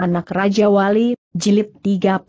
Anak Raja Wali, Jilid 31.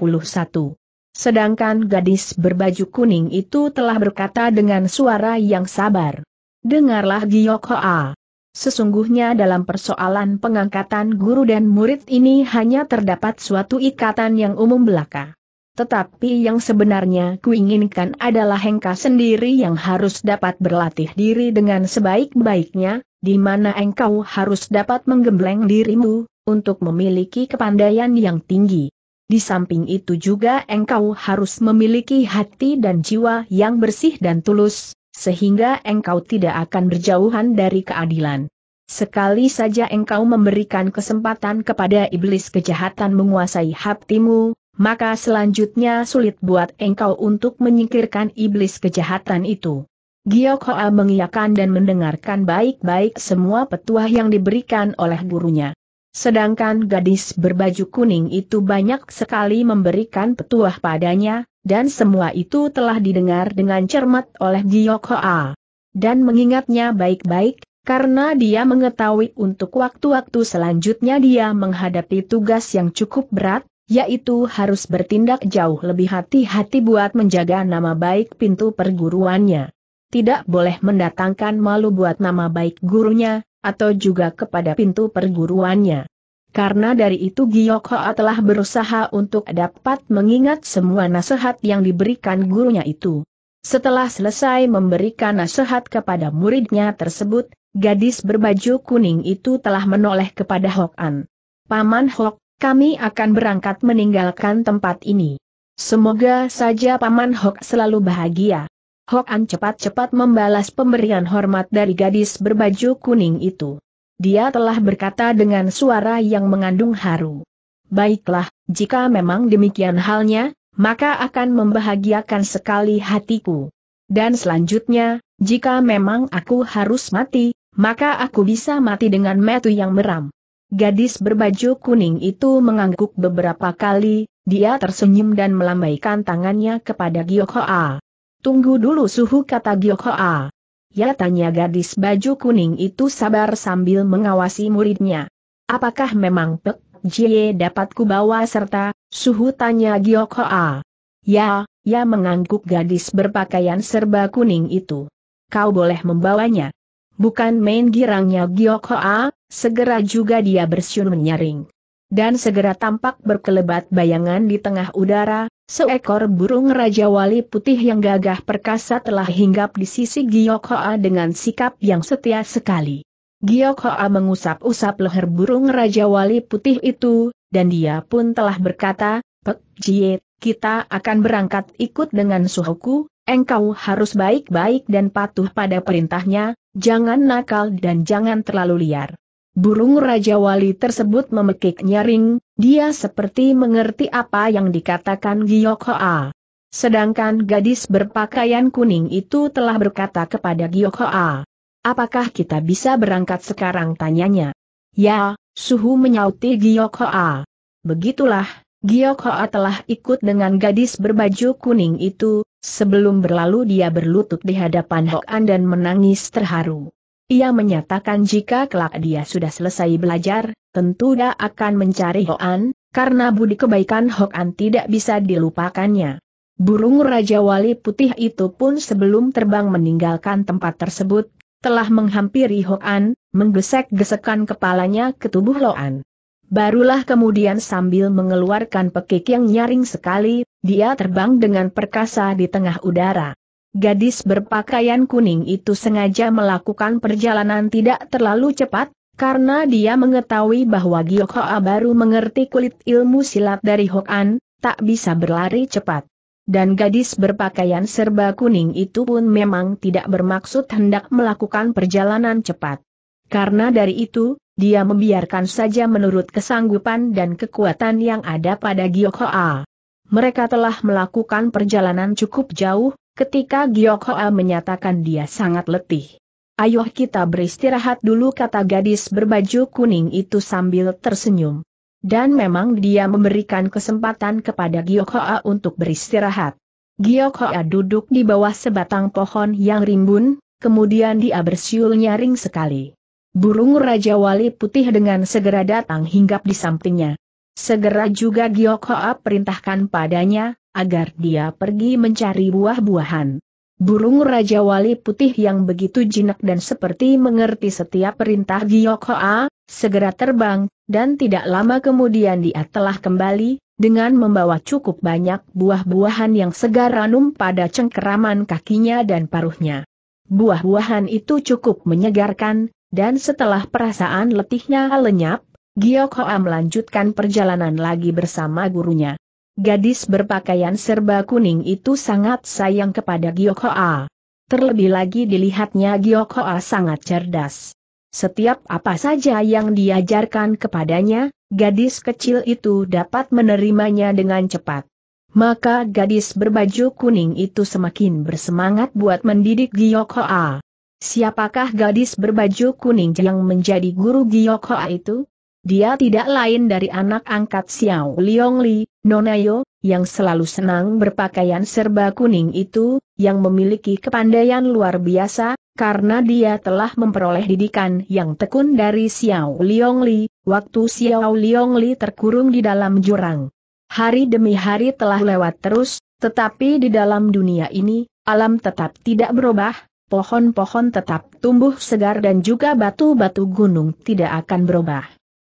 Sedangkan gadis berbaju kuning itu telah berkata dengan suara yang sabar. Dengarlah Giok Hoa. Sesungguhnya dalam persoalan pengangkatan guru dan murid ini hanya terdapat suatu ikatan yang umum belaka. Tetapi yang sebenarnya kuinginkan adalah Hengka sendiri yang harus dapat berlatih diri dengan sebaik-baiknya, di mana engkau harus dapat menggembleng dirimu, untuk memiliki kepandaian yang tinggi. Di samping itu juga engkau harus memiliki hati dan jiwa yang bersih dan tulus, sehingga engkau tidak akan berjauhan dari keadilan. Sekali saja engkau memberikan kesempatan kepada iblis kejahatan menguasai hatimu, maka selanjutnya sulit buat engkau untuk menyingkirkan iblis kejahatan itu. Giok mengiyakan dan mendengarkan baik-baik semua petuah yang diberikan oleh gurunya. Sedangkan gadis berbaju kuning itu banyak sekali memberikan petuah padanya, dan semua itu telah didengar dengan cermat oleh Giyok Hoa. Dan mengingatnya baik-baik, karena dia mengetahui untuk waktu-waktu selanjutnya dia menghadapi tugas yang cukup berat, yaitu harus bertindak jauh lebih hati-hati buat menjaga nama baik pintu perguruannya. Tidak boleh mendatangkan malu buat nama baik gurunya, atau juga kepada pintu perguruannya. Karena dari itu Giyok Hoa telah berusaha untuk dapat mengingat semua nasihat yang diberikan gurunya itu. Setelah selesai memberikan nasihat kepada muridnya tersebut, gadis berbaju kuning itu telah menoleh kepada Hok An. Paman Hok, kami akan berangkat meninggalkan tempat ini. Semoga saja Paman Hok selalu bahagia. Hokan cepat-cepat membalas pemberian hormat dari gadis berbaju kuning itu. Dia telah berkata dengan suara yang mengandung haru. Baiklah, jika memang demikian halnya, maka akan membahagiakan sekali hatiku. Dan selanjutnya, jika memang aku harus mati, maka aku bisa mati dengan metu yang meram. Gadis berbaju kuning itu mengangguk beberapa kali, dia tersenyum dan melambaikan tangannya kepada Gyokoa. Tunggu dulu suhu kata Giokhoa. Ya tanya gadis baju kuning itu sabar sambil mengawasi muridnya. Apakah memang Pek Jie dapat kubawa serta, suhu tanya Giokhoa. Ya, ya mengangguk gadis berpakaian serba kuning itu. Kau boleh membawanya. Bukan main girangnya Giokhoa, segera juga dia bersiun menyaring dan segera tampak berkelebat bayangan di tengah udara, Seekor burung Raja Wali Putih yang gagah perkasa telah hinggap di sisi Giok Hoa dengan sikap yang setia sekali. Giok Hoa mengusap-usap leher burung Raja Wali Putih itu, dan dia pun telah berkata, Pek Jie, kita akan berangkat ikut dengan suhuku, engkau harus baik-baik dan patuh pada perintahnya, jangan nakal dan jangan terlalu liar. Burung Raja Wali tersebut memekik nyaring, dia seperti mengerti apa yang dikatakan Giyok Hoa. Sedangkan gadis berpakaian kuning itu telah berkata kepada Giyok Hoa. Apakah kita bisa berangkat sekarang tanyanya? Ya, Suhu menyauti Giyok Hoa. Begitulah, Giyok Hoa telah ikut dengan gadis berbaju kuning itu, sebelum berlalu dia berlutut di hadapan Hoan dan menangis terharu. Ia menyatakan jika kelak dia sudah selesai belajar, tentu dia akan mencari Hoan, karena budi kebaikan Hoan tidak bisa dilupakannya. Burung Raja Wali Putih itu pun sebelum terbang meninggalkan tempat tersebut, telah menghampiri Hoan, menggesek gesekkan kepalanya ke tubuh Loan. Barulah kemudian sambil mengeluarkan pekik yang nyaring sekali, dia terbang dengan perkasa di tengah udara. Gadis berpakaian kuning itu sengaja melakukan perjalanan tidak terlalu cepat, karena dia mengetahui bahwa Giyokhoa baru mengerti kulit ilmu silat dari Hokan, tak bisa berlari cepat. Dan gadis berpakaian serba kuning itu pun memang tidak bermaksud hendak melakukan perjalanan cepat. Karena dari itu, dia membiarkan saja menurut kesanggupan dan kekuatan yang ada pada Giyokhoa. Mereka telah melakukan perjalanan cukup jauh, ketika Giok Hoa menyatakan dia sangat letih. Ayo kita beristirahat dulu kata gadis berbaju kuning itu sambil tersenyum. Dan memang dia memberikan kesempatan kepada Giok Hoa untuk beristirahat. Giok Hoa duduk di bawah sebatang pohon yang rimbun, kemudian dia bersiul nyaring sekali. Burung Raja Wali Putih dengan segera datang hinggap di sampingnya. Segera juga Giok Hoa perintahkan padanya, agar dia pergi mencari buah-buahan. Burung Raja Wali Putih yang begitu jinak dan seperti mengerti setiap perintah Giyok Hoa, segera terbang, dan tidak lama kemudian dia telah kembali, dengan membawa cukup banyak buah-buahan yang segar ranum pada cengkeraman kakinya dan paruhnya. Buah-buahan itu cukup menyegarkan, dan setelah perasaan letihnya lenyap, Giyok Hoa melanjutkan perjalanan lagi bersama gurunya. Gadis berpakaian serba kuning itu sangat sayang kepada Gyokoa. Terlebih lagi dilihatnya Gyokoa sangat cerdas. Setiap apa saja yang diajarkan kepadanya, gadis kecil itu dapat menerimanya dengan cepat. Maka gadis berbaju kuning itu semakin bersemangat buat mendidik Gyokoa. Siapakah gadis berbaju kuning yang menjadi guru Gyokoa itu? Dia tidak lain dari anak angkat Xiao Liong Li, Nonayo, yang selalu senang berpakaian serba kuning itu, yang memiliki kepandaian luar biasa, karena dia telah memperoleh didikan yang tekun dari Xiao Liong Li, waktu Xiao Liong Li terkurung di dalam jurang. Hari demi hari telah lewat terus, tetapi di dalam dunia ini, alam tetap tidak berubah, pohon-pohon tetap tumbuh segar dan juga batu-batu gunung tidak akan berubah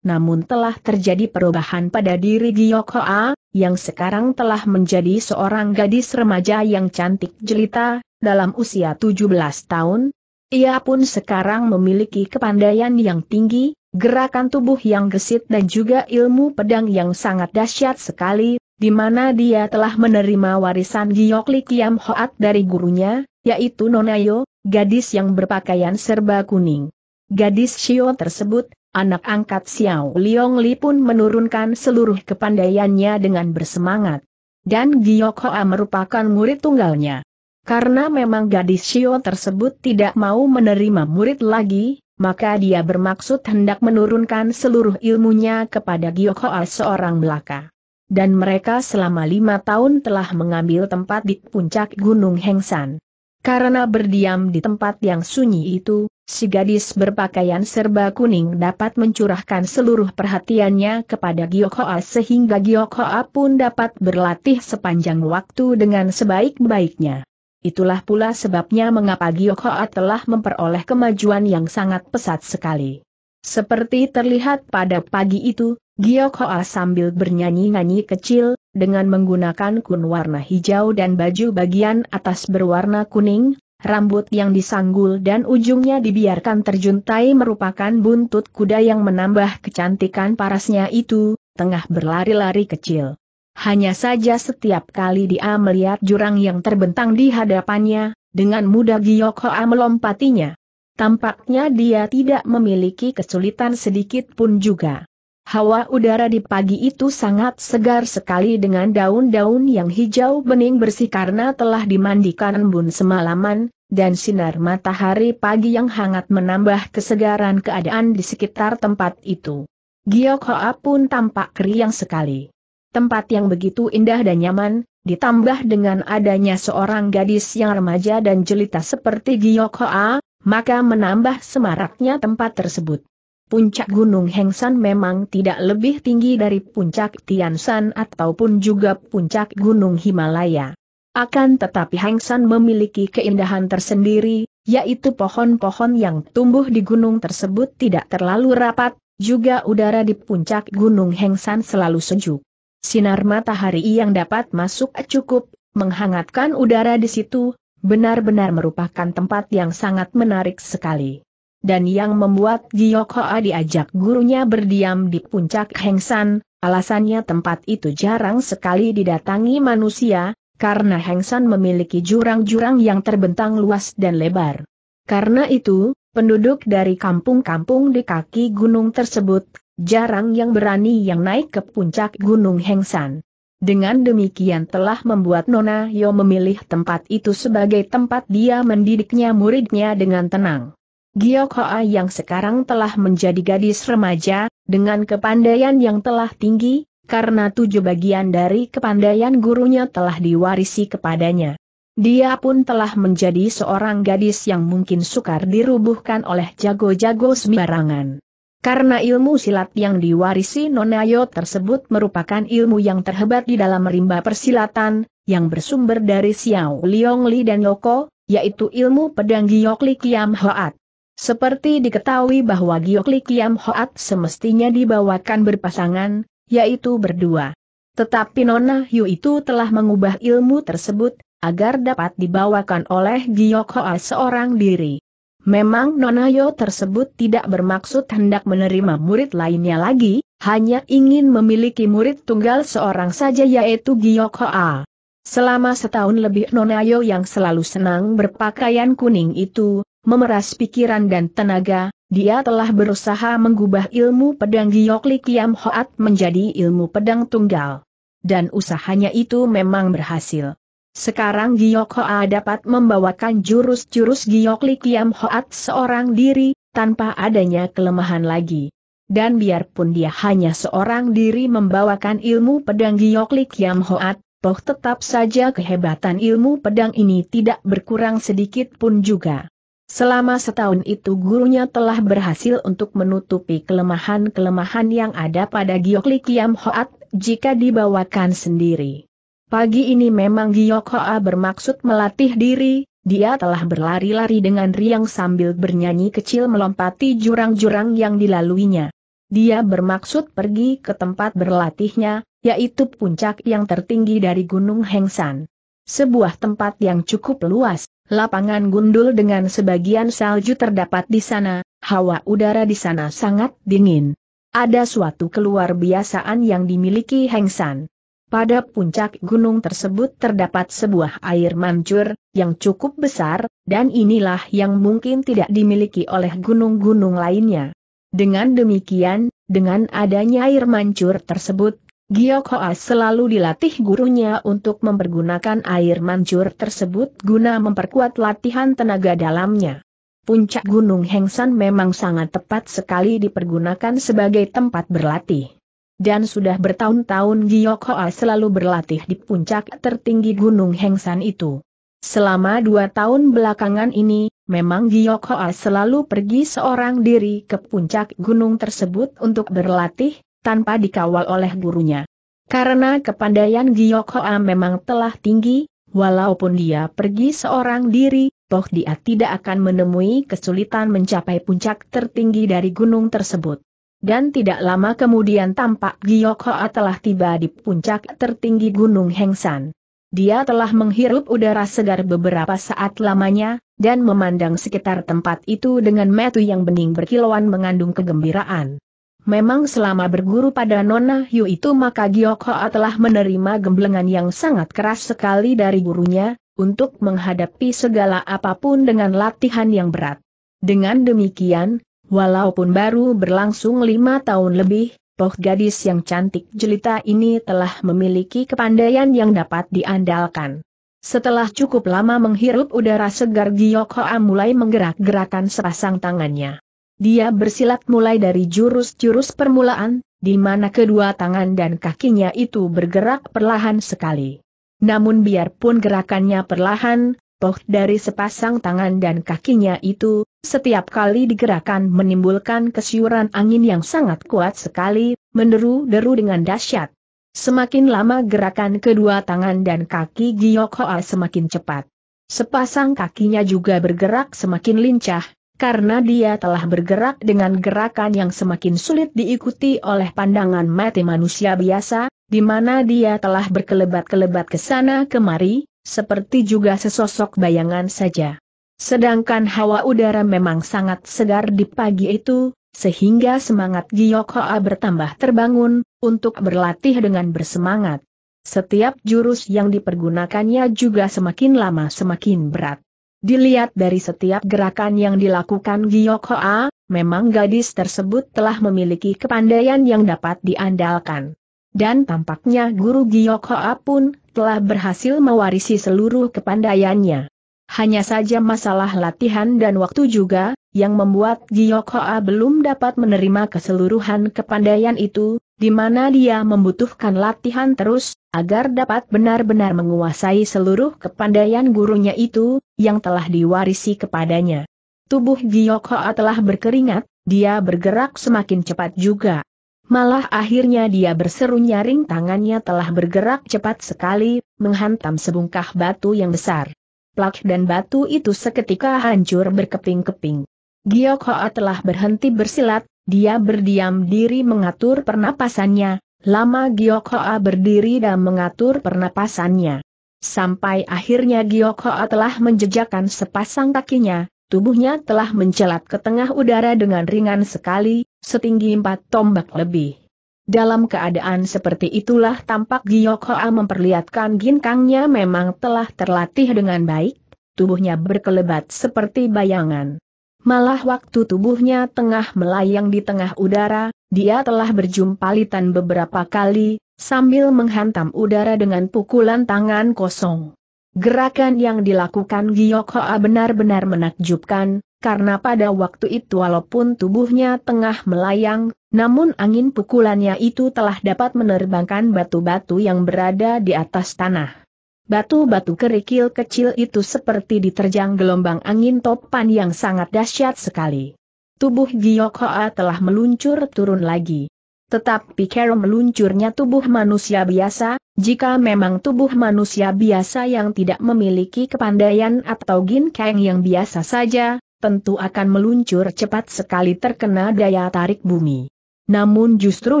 namun telah terjadi perubahan pada diri Giyok Hoa, yang sekarang telah menjadi seorang gadis remaja yang cantik jelita, dalam usia 17 tahun. Ia pun sekarang memiliki kepandaian yang tinggi, gerakan tubuh yang gesit dan juga ilmu pedang yang sangat dahsyat sekali, di mana dia telah menerima warisan Giyok Li Hoat dari gurunya, yaitu Nonayo, gadis yang berpakaian serba kuning. Gadis Shio tersebut, Anak angkat Xiao Liong Li pun menurunkan seluruh kepandaiannya dengan bersemangat. Dan Giyok Hoa merupakan murid tunggalnya. Karena memang gadis Xiao tersebut tidak mau menerima murid lagi, maka dia bermaksud hendak menurunkan seluruh ilmunya kepada Giyok Hoa seorang belaka. Dan mereka selama lima tahun telah mengambil tempat di puncak Gunung Hengsan. Karena berdiam di tempat yang sunyi itu, si gadis berpakaian serba kuning dapat mencurahkan seluruh perhatiannya kepada Giokhoa sehingga Giokhoa pun dapat berlatih sepanjang waktu dengan sebaik-baiknya. Itulah pula sebabnya mengapa Giokhoa telah memperoleh kemajuan yang sangat pesat sekali. Seperti terlihat pada pagi itu, Giokhoa sambil bernyanyi-nyanyi kecil, dengan menggunakan kun warna hijau dan baju bagian atas berwarna kuning, rambut yang disanggul dan ujungnya dibiarkan terjuntai merupakan buntut kuda yang menambah kecantikan parasnya itu, tengah berlari-lari kecil. Hanya saja setiap kali dia melihat jurang yang terbentang di hadapannya, dengan mudah Giyok Hoa melompatinya. Tampaknya dia tidak memiliki kesulitan sedikit pun juga. Hawa udara di pagi itu sangat segar sekali dengan daun-daun yang hijau bening bersih karena telah dimandikan embun semalaman, dan sinar matahari pagi yang hangat menambah kesegaran keadaan di sekitar tempat itu. Giok Hoa pun tampak keriang sekali. Tempat yang begitu indah dan nyaman, ditambah dengan adanya seorang gadis yang remaja dan jelita seperti Giok Hoa, maka menambah semaraknya tempat tersebut. Puncak Gunung Hengsan memang tidak lebih tinggi dari puncak Tianshan ataupun juga puncak Gunung Himalaya. Akan tetapi Hengsan memiliki keindahan tersendiri, yaitu pohon-pohon yang tumbuh di gunung tersebut tidak terlalu rapat, juga udara di puncak Gunung Hengsan selalu sejuk. Sinar matahari yang dapat masuk cukup, menghangatkan udara di situ, benar-benar merupakan tempat yang sangat menarik sekali dan yang membuat Giok diajak gurunya berdiam di puncak Hengsan, alasannya tempat itu jarang sekali didatangi manusia, karena Hengsan memiliki jurang-jurang yang terbentang luas dan lebar. Karena itu, penduduk dari kampung-kampung di kaki gunung tersebut, jarang yang berani yang naik ke puncak gunung Hengsan. Dengan demikian telah membuat Nona Yo memilih tempat itu sebagai tempat dia mendidiknya muridnya dengan tenang. Hoa yang sekarang telah menjadi gadis remaja, dengan kepandaian yang telah tinggi, karena tujuh bagian dari kepandaian gurunya telah diwarisi kepadanya. Dia pun telah menjadi seorang gadis yang mungkin sukar dirubuhkan oleh jago-jago sembarangan. Karena ilmu silat yang diwarisi Nonayo tersebut merupakan ilmu yang terhebat di dalam rimba persilatan, yang bersumber dari Xiao Li dan Yoko, yaitu ilmu pedang Li Kiam Hoat. Seperti diketahui bahwa Giokli Kiam Hoat semestinya dibawakan berpasangan, yaitu berdua. Tetapi Nona Hiu itu telah mengubah ilmu tersebut, agar dapat dibawakan oleh Giok Hoa seorang diri. Memang Nona Hiu tersebut tidak bermaksud hendak menerima murid lainnya lagi, hanya ingin memiliki murid tunggal seorang saja yaitu Giok Hoa. Selama setahun lebih Nona Yu yang selalu senang berpakaian kuning itu, memeras pikiran dan tenaga, dia telah berusaha mengubah ilmu pedang Giokli Kiam Hoat menjadi ilmu pedang tunggal. Dan usahanya itu memang berhasil. Sekarang Giok Hoa dapat membawakan jurus-jurus Giokli Kiam Hoat seorang diri, tanpa adanya kelemahan lagi. Dan biarpun dia hanya seorang diri membawakan ilmu pedang Giokli Kiam Hoat, toh tetap saja kehebatan ilmu pedang ini tidak berkurang sedikit pun juga. Selama setahun itu gurunya telah berhasil untuk menutupi kelemahan-kelemahan yang ada pada Giokli Kiam Hoat jika dibawakan sendiri. Pagi ini memang Giok Hoa bermaksud melatih diri, dia telah berlari-lari dengan riang sambil bernyanyi kecil melompati jurang-jurang yang dilaluinya. Dia bermaksud pergi ke tempat berlatihnya, yaitu puncak yang tertinggi dari Gunung Hengsan. Sebuah tempat yang cukup luas, Lapangan gundul dengan sebagian salju terdapat di sana, hawa udara di sana sangat dingin. Ada suatu keluar biasaan yang dimiliki Heng San. Pada puncak gunung tersebut terdapat sebuah air mancur, yang cukup besar, dan inilah yang mungkin tidak dimiliki oleh gunung-gunung lainnya. Dengan demikian, dengan adanya air mancur tersebut, Giok selalu dilatih gurunya untuk mempergunakan air mancur tersebut guna memperkuat latihan tenaga dalamnya. Puncak Gunung Hengsan memang sangat tepat sekali dipergunakan sebagai tempat berlatih. Dan sudah bertahun-tahun Giok selalu berlatih di puncak tertinggi Gunung Hengsan itu. Selama dua tahun belakangan ini, memang Giok selalu pergi seorang diri ke puncak gunung tersebut untuk berlatih, tanpa dikawal oleh gurunya. Karena kepandaian Giok Hoa memang telah tinggi, walaupun dia pergi seorang diri, toh dia tidak akan menemui kesulitan mencapai puncak tertinggi dari gunung tersebut. Dan tidak lama kemudian tampak Giok Hoa telah tiba di puncak tertinggi Gunung Hengsan. Dia telah menghirup udara segar beberapa saat lamanya, dan memandang sekitar tempat itu dengan metu yang bening berkilauan mengandung kegembiraan. Memang selama berguru pada Nona Yu itu maka Giok Hoa telah menerima gemblengan yang sangat keras sekali dari gurunya, untuk menghadapi segala apapun dengan latihan yang berat. Dengan demikian, walaupun baru berlangsung lima tahun lebih, poh gadis yang cantik jelita ini telah memiliki kepandaian yang dapat diandalkan. Setelah cukup lama menghirup udara segar Giok Hoa mulai menggerak-gerakan sepasang tangannya. Dia bersilat mulai dari jurus-jurus permulaan, di mana kedua tangan dan kakinya itu bergerak perlahan sekali. Namun biarpun gerakannya perlahan, toh dari sepasang tangan dan kakinya itu, setiap kali digerakkan menimbulkan kesiuran angin yang sangat kuat sekali, menderu-deru dengan dahsyat. Semakin lama gerakan kedua tangan dan kaki Giok Hoa semakin cepat. Sepasang kakinya juga bergerak semakin lincah, karena dia telah bergerak dengan gerakan yang semakin sulit diikuti oleh pandangan mati manusia biasa, di mana dia telah berkelebat-kelebat ke sana kemari, seperti juga sesosok bayangan saja. Sedangkan hawa udara memang sangat segar di pagi itu, sehingga semangat Giyok Hoa bertambah terbangun, untuk berlatih dengan bersemangat. Setiap jurus yang dipergunakannya juga semakin lama semakin berat. Dilihat dari setiap gerakan yang dilakukan Giyok Hoa, memang gadis tersebut telah memiliki kepandaian yang dapat diandalkan. Dan tampaknya guru Giyok Hoa pun telah berhasil mewarisi seluruh kepandaiannya. Hanya saja masalah latihan dan waktu juga, yang membuat Giyok Hoa belum dapat menerima keseluruhan kepandaian itu, di mana dia membutuhkan latihan terus, agar dapat benar-benar menguasai seluruh kepandaian gurunya itu, yang telah diwarisi kepadanya. Tubuh Giyok Hoa telah berkeringat, dia bergerak semakin cepat juga. Malah akhirnya dia berseru nyaring tangannya telah bergerak cepat sekali, menghantam sebungkah batu yang besar. Plak dan batu itu seketika hancur berkeping-keping. Giyok Hoa telah berhenti bersilat, dia berdiam diri mengatur pernapasannya, Lama Giok Hoa berdiri dan mengatur pernapasannya. Sampai akhirnya Giok Hoa telah menjejakkan sepasang kakinya, tubuhnya telah mencelat ke tengah udara dengan ringan sekali, setinggi empat tombak lebih. Dalam keadaan seperti itulah tampak Giok Hoa memperlihatkan ginkangnya memang telah terlatih dengan baik, tubuhnya berkelebat seperti bayangan. Malah waktu tubuhnya tengah melayang di tengah udara, dia telah berjumpa Litan beberapa kali, sambil menghantam udara dengan pukulan tangan kosong. Gerakan yang dilakukan Giyok Hoa benar-benar menakjubkan, karena pada waktu itu walaupun tubuhnya tengah melayang, namun angin pukulannya itu telah dapat menerbangkan batu-batu yang berada di atas tanah. Batu-batu kerikil kecil itu seperti diterjang gelombang angin topan yang sangat dahsyat sekali tubuh Giyok Hoa telah meluncur turun lagi. Tetapi kera meluncurnya tubuh manusia biasa, jika memang tubuh manusia biasa yang tidak memiliki kepandaian atau gin Kang yang biasa saja, tentu akan meluncur cepat sekali terkena daya tarik bumi. Namun justru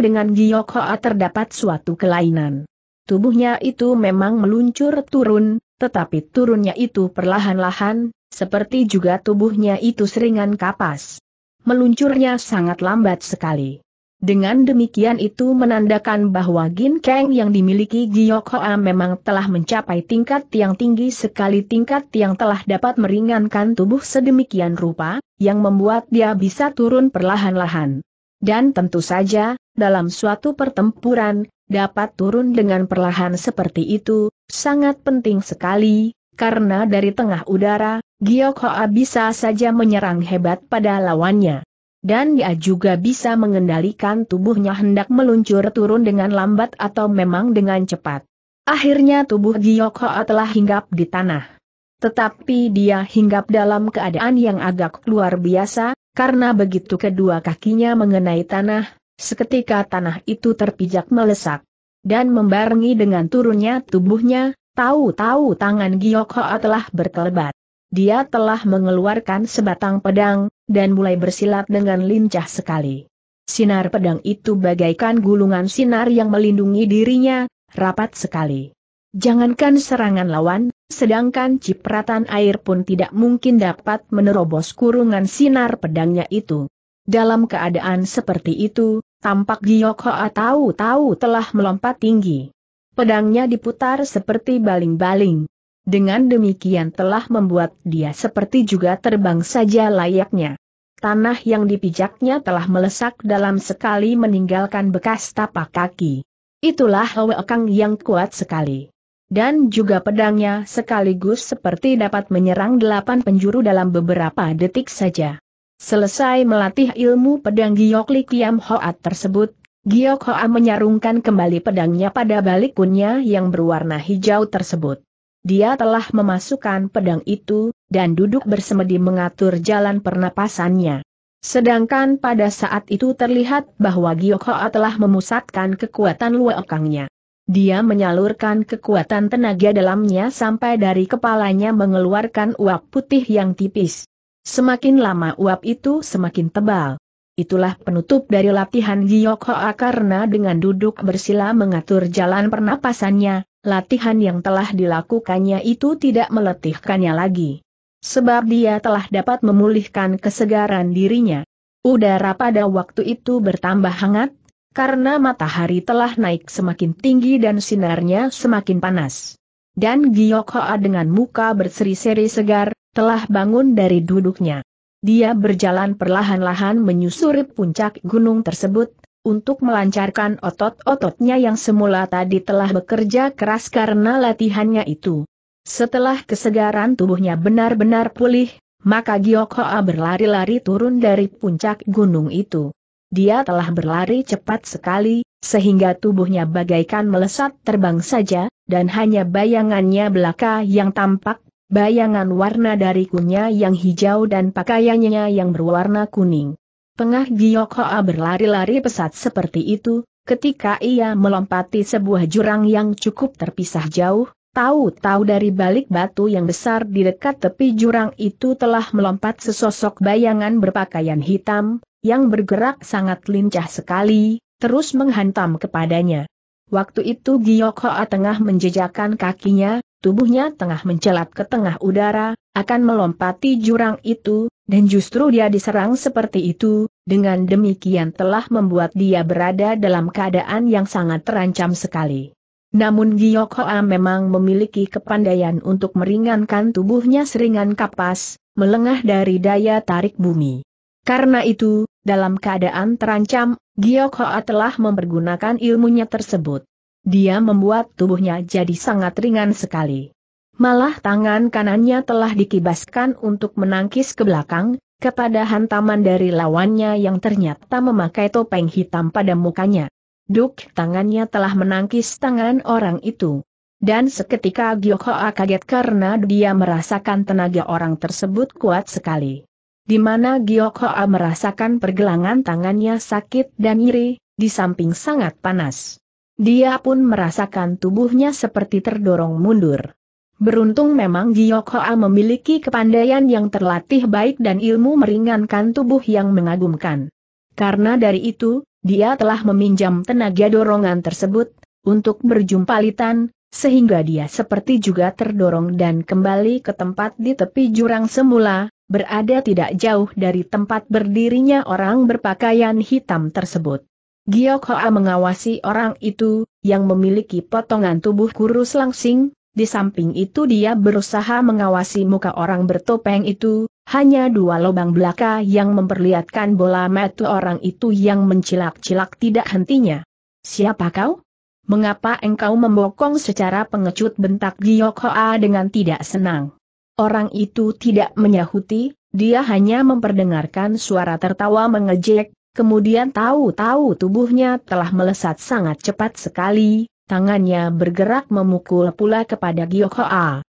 dengan Giyok Hoa terdapat suatu kelainan. Tubuhnya itu memang meluncur turun, tetapi turunnya itu perlahan-lahan, seperti juga tubuhnya itu seringan kapas meluncurnya sangat lambat sekali. Dengan demikian itu menandakan bahwa ginkeng yang dimiliki Giyok Hoa memang telah mencapai tingkat yang tinggi sekali tingkat yang telah dapat meringankan tubuh sedemikian rupa, yang membuat dia bisa turun perlahan-lahan. Dan tentu saja, dalam suatu pertempuran, dapat turun dengan perlahan seperti itu, sangat penting sekali, karena dari tengah udara, Giyok Hoa bisa saja menyerang hebat pada lawannya dan dia juga bisa mengendalikan tubuhnya hendak meluncur turun dengan lambat atau memang dengan cepat. Akhirnya tubuh Giok telah hinggap di tanah. Tetapi dia hinggap dalam keadaan yang agak luar biasa, karena begitu kedua kakinya mengenai tanah, seketika tanah itu terpijak melesak. Dan membarengi dengan turunnya tubuhnya, tahu-tahu tangan Giok telah berkelebat. Dia telah mengeluarkan sebatang pedang, dan mulai bersilat dengan lincah sekali. Sinar pedang itu bagaikan gulungan sinar yang melindungi dirinya, rapat sekali. Jangankan serangan lawan, sedangkan cipratan air pun tidak mungkin dapat menerobos kurungan sinar pedangnya itu. Dalam keadaan seperti itu, tampak Giyok Hoa tahu-tahu telah melompat tinggi. Pedangnya diputar seperti baling-baling, dengan demikian telah membuat dia seperti juga terbang saja layaknya. Tanah yang dipijaknya telah melesak dalam sekali meninggalkan bekas tapak kaki. Itulah Hwe Kang yang kuat sekali. Dan juga pedangnya sekaligus seperti dapat menyerang delapan penjuru dalam beberapa detik saja. Selesai melatih ilmu pedang Giok Li Kiam Hoat tersebut, Giok Hoa menyarungkan kembali pedangnya pada balikunnya yang berwarna hijau tersebut. Dia telah memasukkan pedang itu, dan duduk bersemedi mengatur jalan pernapasannya. Sedangkan pada saat itu terlihat bahwa Gioko telah memusatkan kekuatan luokangnya. Dia menyalurkan kekuatan tenaga dalamnya sampai dari kepalanya mengeluarkan uap putih yang tipis. Semakin lama uap itu semakin tebal. Itulah penutup dari latihan Giokhoa karena dengan duduk bersila mengatur jalan pernapasannya, latihan yang telah dilakukannya itu tidak meletihkannya lagi. Sebab dia telah dapat memulihkan kesegaran dirinya. Udara pada waktu itu bertambah hangat, karena matahari telah naik semakin tinggi dan sinarnya semakin panas. Dan Giok Hoa dengan muka berseri-seri segar, telah bangun dari duduknya. Dia berjalan perlahan-lahan menyusuri puncak gunung tersebut, untuk melancarkan otot-ototnya yang semula tadi telah bekerja keras karena latihannya itu. Setelah kesegaran tubuhnya benar-benar pulih, maka Giok Hoa berlari-lari turun dari puncak gunung itu. Dia telah berlari cepat sekali, sehingga tubuhnya bagaikan melesat terbang saja, dan hanya bayangannya belaka yang tampak, bayangan warna dari kunya yang hijau dan pakaiannya yang berwarna kuning. Pengah Giyok Hoa berlari-lari pesat seperti itu, ketika ia melompati sebuah jurang yang cukup terpisah jauh, tahu-tahu dari balik batu yang besar di dekat tepi jurang itu telah melompat sesosok bayangan berpakaian hitam, yang bergerak sangat lincah sekali, terus menghantam kepadanya. Waktu itu Giyok Hoa tengah menjejakan kakinya, tubuhnya tengah mencelat ke tengah udara, akan melompati jurang itu, dan justru dia diserang seperti itu, dengan demikian telah membuat dia berada dalam keadaan yang sangat terancam sekali. Namun Giyok Hoa memang memiliki kepandaian untuk meringankan tubuhnya seringan kapas, melengah dari daya tarik bumi. Karena itu, dalam keadaan terancam, Giyok Hoa telah mempergunakan ilmunya tersebut. Dia membuat tubuhnya jadi sangat ringan sekali. Malah tangan kanannya telah dikibaskan untuk menangkis ke belakang, kepada hantaman dari lawannya yang ternyata memakai topeng hitam pada mukanya. Duk tangannya telah menangkis tangan orang itu. Dan seketika Gyokhoa kaget karena dia merasakan tenaga orang tersebut kuat sekali. Di mana Gyokhoa merasakan pergelangan tangannya sakit dan nyeri, di samping sangat panas. Dia pun merasakan tubuhnya seperti terdorong mundur. Beruntung memang Giyok Hoa memiliki kepandaian yang terlatih baik dan ilmu meringankan tubuh yang mengagumkan. Karena dari itu, dia telah meminjam tenaga dorongan tersebut, untuk berjumpa litan, sehingga dia seperti juga terdorong dan kembali ke tempat di tepi jurang semula, berada tidak jauh dari tempat berdirinya orang berpakaian hitam tersebut. Giyok Hoa mengawasi orang itu, yang memiliki potongan tubuh kurus langsing, di samping itu dia berusaha mengawasi muka orang bertopeng itu, hanya dua lubang belaka yang memperlihatkan bola mata orang itu yang mencilak-cilak tidak hentinya. Siapa kau? Mengapa engkau membokong secara pengecut bentak Giok Hoa dengan tidak senang? Orang itu tidak menyahuti, dia hanya memperdengarkan suara tertawa mengejek, kemudian tahu-tahu tubuhnya telah melesat sangat cepat sekali, Tangannya bergerak memukul pula kepada Giok Hoa.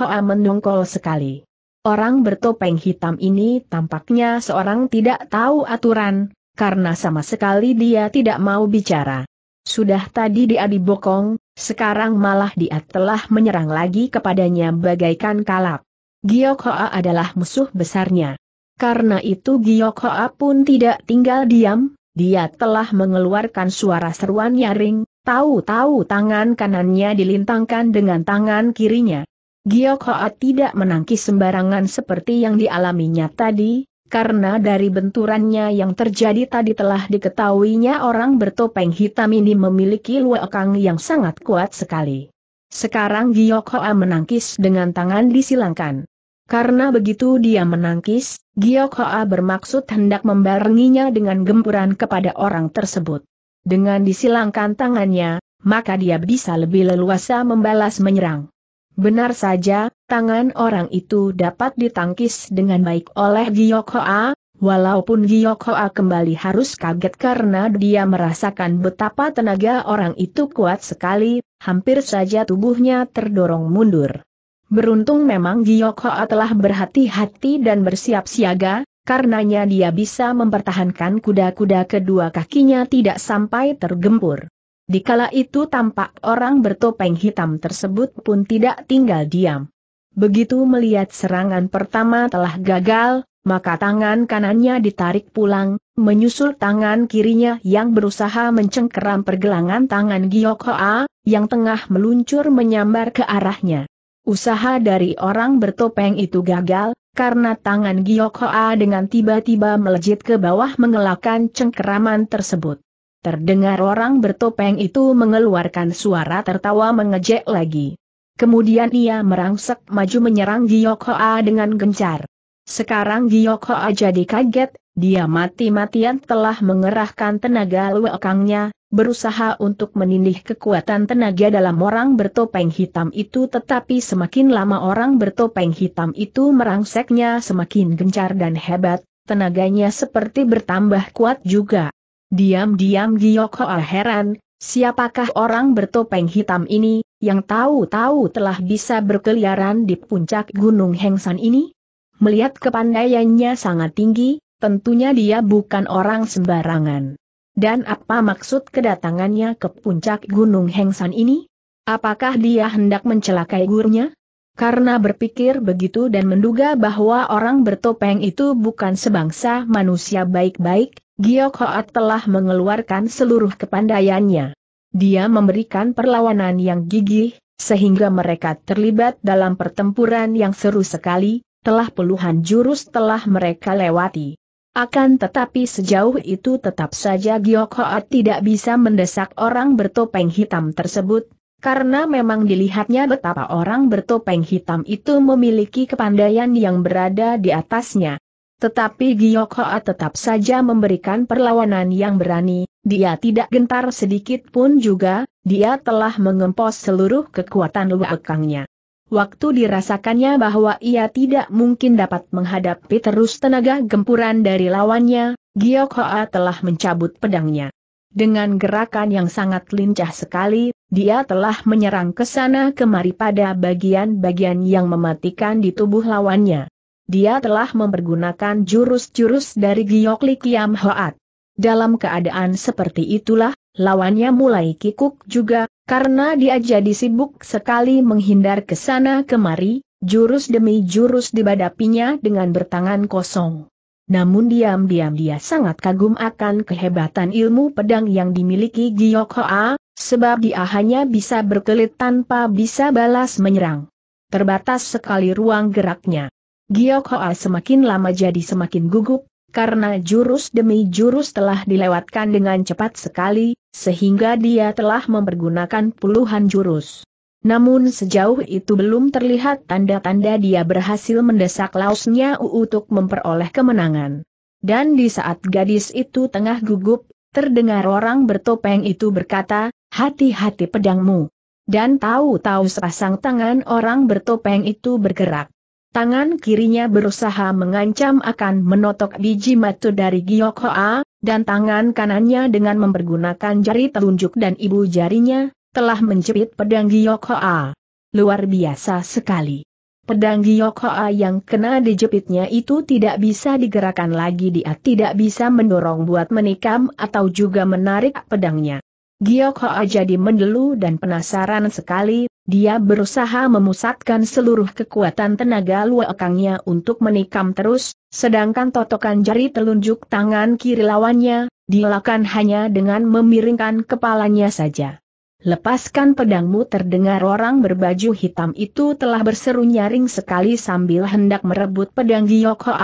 A mendongkol sekali. Orang bertopeng hitam ini tampaknya seorang tidak tahu aturan, karena sama sekali dia tidak mau bicara. Sudah tadi dia dibokong, sekarang malah dia telah menyerang lagi kepadanya bagaikan kalap. Giok A adalah musuh besarnya. Karena itu Giok A pun tidak tinggal diam, dia telah mengeluarkan suara seruan nyaring, Tahu-tahu tangan kanannya dilintangkan dengan tangan kirinya. Giok Hoa tidak menangkis sembarangan seperti yang dialaminya tadi, karena dari benturannya yang terjadi tadi telah diketahuinya orang bertopeng hitam ini memiliki luokang yang sangat kuat sekali. Sekarang Giok Hoa menangkis dengan tangan disilangkan. Karena begitu dia menangkis, Giok Hoa bermaksud hendak membarenginya dengan gempuran kepada orang tersebut. Dengan disilangkan tangannya, maka dia bisa lebih leluasa membalas menyerang. Benar saja, tangan orang itu dapat ditangkis dengan baik oleh Giyok Hoa, walaupun Giyok Hoa kembali harus kaget karena dia merasakan betapa tenaga orang itu kuat sekali, hampir saja tubuhnya terdorong mundur. Beruntung memang Giyok Hoa telah berhati-hati dan bersiap siaga, karenanya dia bisa mempertahankan kuda-kuda kedua kakinya tidak sampai tergempur. kala itu tampak orang bertopeng hitam tersebut pun tidak tinggal diam. Begitu melihat serangan pertama telah gagal, maka tangan kanannya ditarik pulang, menyusul tangan kirinya yang berusaha mencengkeram pergelangan tangan Giyok Hoa, yang tengah meluncur menyambar ke arahnya. Usaha dari orang bertopeng itu gagal, karena tangan Giok Hoa dengan tiba-tiba melejit ke bawah mengelakkan cengkeraman tersebut. Terdengar orang bertopeng itu mengeluarkan suara tertawa mengejek lagi. Kemudian ia merangsek maju menyerang Giok Hoa dengan gencar. Sekarang Giok Hoa jadi kaget, dia mati-matian telah mengerahkan tenaga luekangnya, berusaha untuk menindih kekuatan tenaga dalam orang bertopeng hitam itu tetapi semakin lama orang bertopeng hitam itu merangseknya semakin gencar dan hebat, tenaganya seperti bertambah kuat juga. Diam-diam Giok Hoa heran, siapakah orang bertopeng hitam ini, yang tahu-tahu telah bisa berkeliaran di puncak Gunung Hengsan ini? Melihat kepandaiannya sangat tinggi, tentunya dia bukan orang sembarangan. Dan apa maksud kedatangannya ke puncak Gunung Hengsan ini? Apakah dia hendak mencelakai gurunya? Karena berpikir begitu dan menduga bahwa orang bertopeng itu bukan sebangsa manusia baik-baik, Giok Hoat telah mengeluarkan seluruh kepandaiannya. Dia memberikan perlawanan yang gigih, sehingga mereka terlibat dalam pertempuran yang seru sekali, telah puluhan jurus telah mereka lewati. Akan tetapi sejauh itu tetap saja Giok Hoat tidak bisa mendesak orang bertopeng hitam tersebut, karena memang dilihatnya betapa orang bertopeng hitam itu memiliki kepandaian yang berada di atasnya. Tetapi Giok tetap saja memberikan perlawanan yang berani, dia tidak gentar sedikit pun juga, dia telah mengempos seluruh kekuatan luakangnya waktu dirasakannya bahwa ia tidak mungkin dapat menghadapi terus tenaga gempuran dari lawannya, Giok Hoa telah mencabut pedangnya. Dengan gerakan yang sangat lincah sekali, dia telah menyerang ke sana kemari pada bagian-bagian yang mematikan di tubuh lawannya. Dia telah mempergunakan jurus-jurus dari Giok Likiam Hoat. Dalam keadaan seperti itulah, Lawannya mulai kikuk juga, karena dia jadi sibuk sekali menghindar ke sana kemari, jurus demi jurus dibadapinya dengan bertangan kosong. Namun diam-diam dia sangat kagum akan kehebatan ilmu pedang yang dimiliki Giyok Hoa, sebab dia hanya bisa berkelit tanpa bisa balas menyerang. Terbatas sekali ruang geraknya. Giyok Hoa semakin lama jadi semakin gugup, karena jurus demi jurus telah dilewatkan dengan cepat sekali, sehingga dia telah mempergunakan puluhan jurus. Namun sejauh itu belum terlihat tanda-tanda dia berhasil mendesak lausnya U untuk memperoleh kemenangan. Dan di saat gadis itu tengah gugup, terdengar orang bertopeng itu berkata, hati-hati pedangmu. Dan tahu-tahu sepasang tangan orang bertopeng itu bergerak. Tangan kirinya berusaha mengancam akan menotok biji matu dari Giyok Hoa, dan tangan kanannya dengan mempergunakan jari telunjuk dan ibu jarinya, telah menjepit pedang Giyok Hoa. Luar biasa sekali. Pedang Giyok Hoa yang kena dijepitnya itu tidak bisa digerakkan lagi dia tidak bisa mendorong buat menikam atau juga menarik pedangnya. Giyok Hoa jadi mendelu dan penasaran sekali, dia berusaha memusatkan seluruh kekuatan tenaga luakangnya untuk menikam terus, sedangkan totokan jari telunjuk tangan kiri lawannya, dilakukan hanya dengan memiringkan kepalanya saja. Lepaskan pedangmu terdengar orang berbaju hitam itu telah berseru nyaring sekali sambil hendak merebut pedang Giyok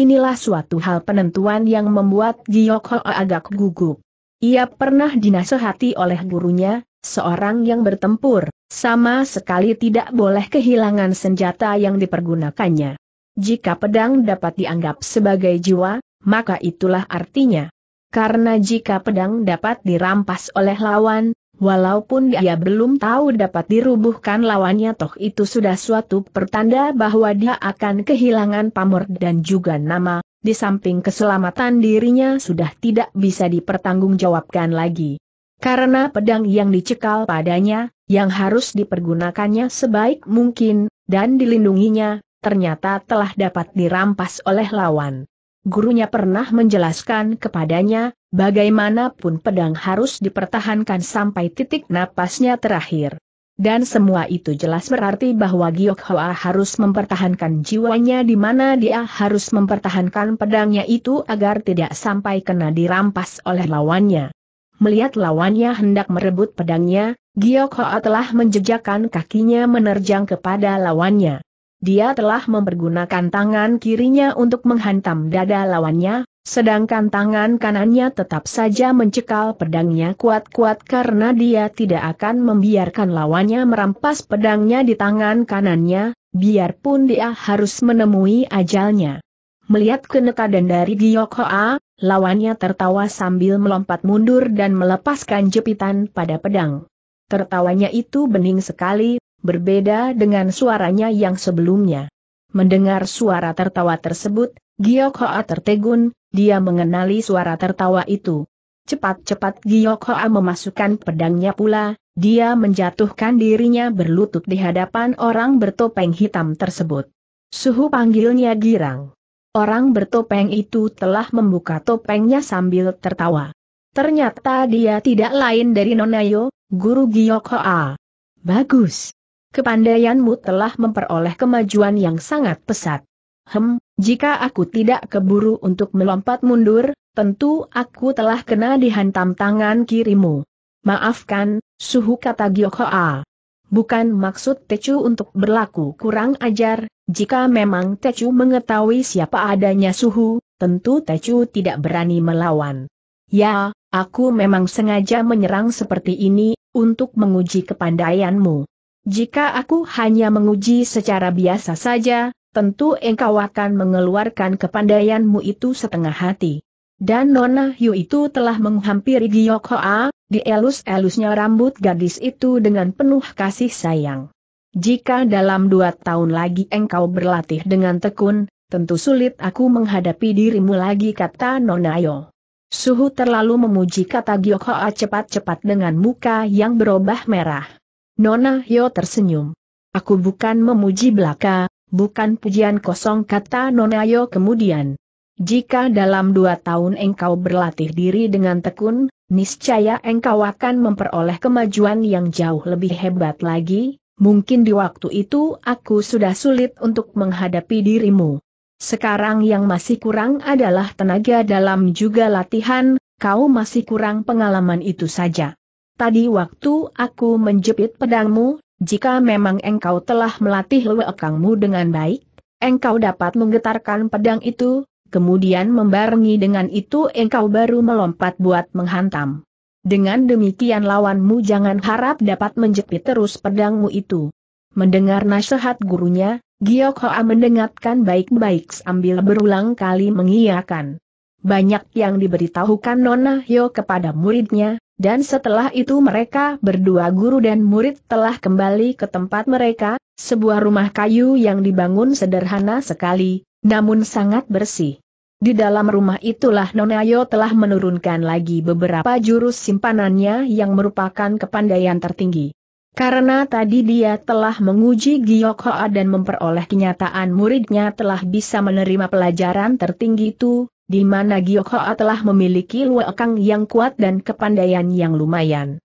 Inilah suatu hal penentuan yang membuat Giyok agak gugup. Ia pernah dinasehati oleh gurunya, seorang yang bertempur, sama sekali tidak boleh kehilangan senjata yang dipergunakannya. Jika pedang dapat dianggap sebagai jiwa, maka itulah artinya. Karena jika pedang dapat dirampas oleh lawan, walaupun dia belum tahu dapat dirubuhkan lawannya toh itu sudah suatu pertanda bahwa dia akan kehilangan pamor dan juga nama, di samping keselamatan dirinya sudah tidak bisa dipertanggungjawabkan lagi. Karena pedang yang dicekal padanya, yang harus dipergunakannya sebaik mungkin, dan dilindunginya, ternyata telah dapat dirampas oleh lawan. Gurunya pernah menjelaskan kepadanya, bagaimanapun pedang harus dipertahankan sampai titik napasnya terakhir. Dan semua itu jelas berarti bahwa Giok Hoa harus mempertahankan jiwanya di mana dia harus mempertahankan pedangnya itu agar tidak sampai kena dirampas oleh lawannya. Melihat lawannya hendak merebut pedangnya, Giok Hoa telah menjejakkan kakinya menerjang kepada lawannya. Dia telah mempergunakan tangan kirinya untuk menghantam dada lawannya, sedangkan tangan kanannya tetap saja mencekal pedangnya kuat-kuat karena dia tidak akan membiarkan lawannya merampas pedangnya di tangan kanannya, biarpun dia harus menemui ajalnya. Melihat kenekadan dari Giok Hoa, Lawannya tertawa sambil melompat mundur dan melepaskan jepitan pada pedang. Tertawanya itu bening sekali, berbeda dengan suaranya yang sebelumnya. Mendengar suara tertawa tersebut, Giyok Hoa tertegun, dia mengenali suara tertawa itu. Cepat-cepat Giyok Hoa memasukkan pedangnya pula, dia menjatuhkan dirinya berlutut di hadapan orang bertopeng hitam tersebut. Suhu panggilnya girang. Orang bertopeng itu telah membuka topengnya sambil tertawa. Ternyata dia tidak lain dari Nonayo, guru Giyokoa. Bagus. Kepandaianmu telah memperoleh kemajuan yang sangat pesat. Hem, jika aku tidak keburu untuk melompat mundur, tentu aku telah kena dihantam tangan kirimu. Maafkan, suhu kata Giyokoa. Bukan maksud Tecu untuk berlaku kurang ajar, jika memang Tecu mengetahui siapa adanya Suhu, tentu Tecu tidak berani melawan. Ya, aku memang sengaja menyerang seperti ini, untuk menguji kepandaianmu. Jika aku hanya menguji secara biasa saja, tentu engkau akan mengeluarkan kepandaianmu itu setengah hati. Dan Nona Hiu itu telah menghampiri Giyok Hoa, dielus-elusnya rambut gadis itu dengan penuh kasih sayang. Jika dalam dua tahun lagi engkau berlatih dengan tekun, tentu sulit aku menghadapi dirimu lagi kata Nona Yo. Suhu terlalu memuji kata Giyok Hoa cepat-cepat dengan muka yang berubah merah. Nona Yo tersenyum. Aku bukan memuji belaka, bukan pujian kosong kata Nona Yo kemudian. Jika dalam dua tahun engkau berlatih diri dengan tekun, niscaya engkau akan memperoleh kemajuan yang jauh lebih hebat lagi, mungkin di waktu itu aku sudah sulit untuk menghadapi dirimu. Sekarang yang masih kurang adalah tenaga dalam juga latihan, kau masih kurang pengalaman itu saja. Tadi waktu aku menjepit pedangmu, jika memang engkau telah melatih lewekangmu dengan baik, engkau dapat menggetarkan pedang itu, kemudian membarengi dengan itu engkau baru melompat buat menghantam. Dengan demikian lawanmu jangan harap dapat menjepit terus pedangmu itu. Mendengar nasihat gurunya, Giyok Hoa mendengarkan baik-baik sambil berulang kali mengiyakan. Banyak yang diberitahukan Nona Hyo kepada muridnya, dan setelah itu mereka berdua guru dan murid telah kembali ke tempat mereka, sebuah rumah kayu yang dibangun sederhana sekali, namun sangat bersih. Di dalam rumah itulah Nonayo telah menurunkan lagi beberapa jurus simpanannya yang merupakan kepandaian tertinggi. Karena tadi dia telah menguji Giyok Hoa dan memperoleh kenyataan muridnya telah bisa menerima pelajaran tertinggi itu, di mana Giyok Hoa telah memiliki luakang yang kuat dan kepandaian yang lumayan.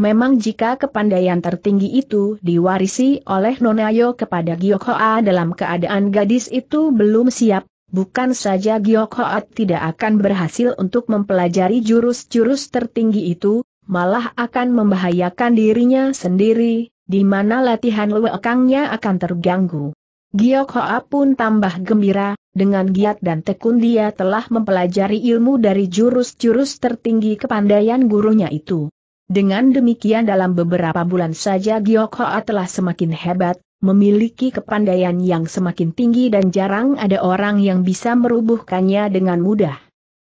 Memang jika kepandaian tertinggi itu diwarisi oleh Nonayo kepada Giokhoa dalam keadaan gadis itu belum siap, bukan saja Giokhoa tidak akan berhasil untuk mempelajari jurus-jurus tertinggi itu, malah akan membahayakan dirinya sendiri, di mana latihan lewekangnya akan terganggu. Giokhoa pun tambah gembira, dengan giat dan tekun dia telah mempelajari ilmu dari jurus-jurus tertinggi kepandaian gurunya itu. Dengan demikian dalam beberapa bulan saja Giok Hoa telah semakin hebat, memiliki kepandaian yang semakin tinggi dan jarang ada orang yang bisa merubuhkannya dengan mudah.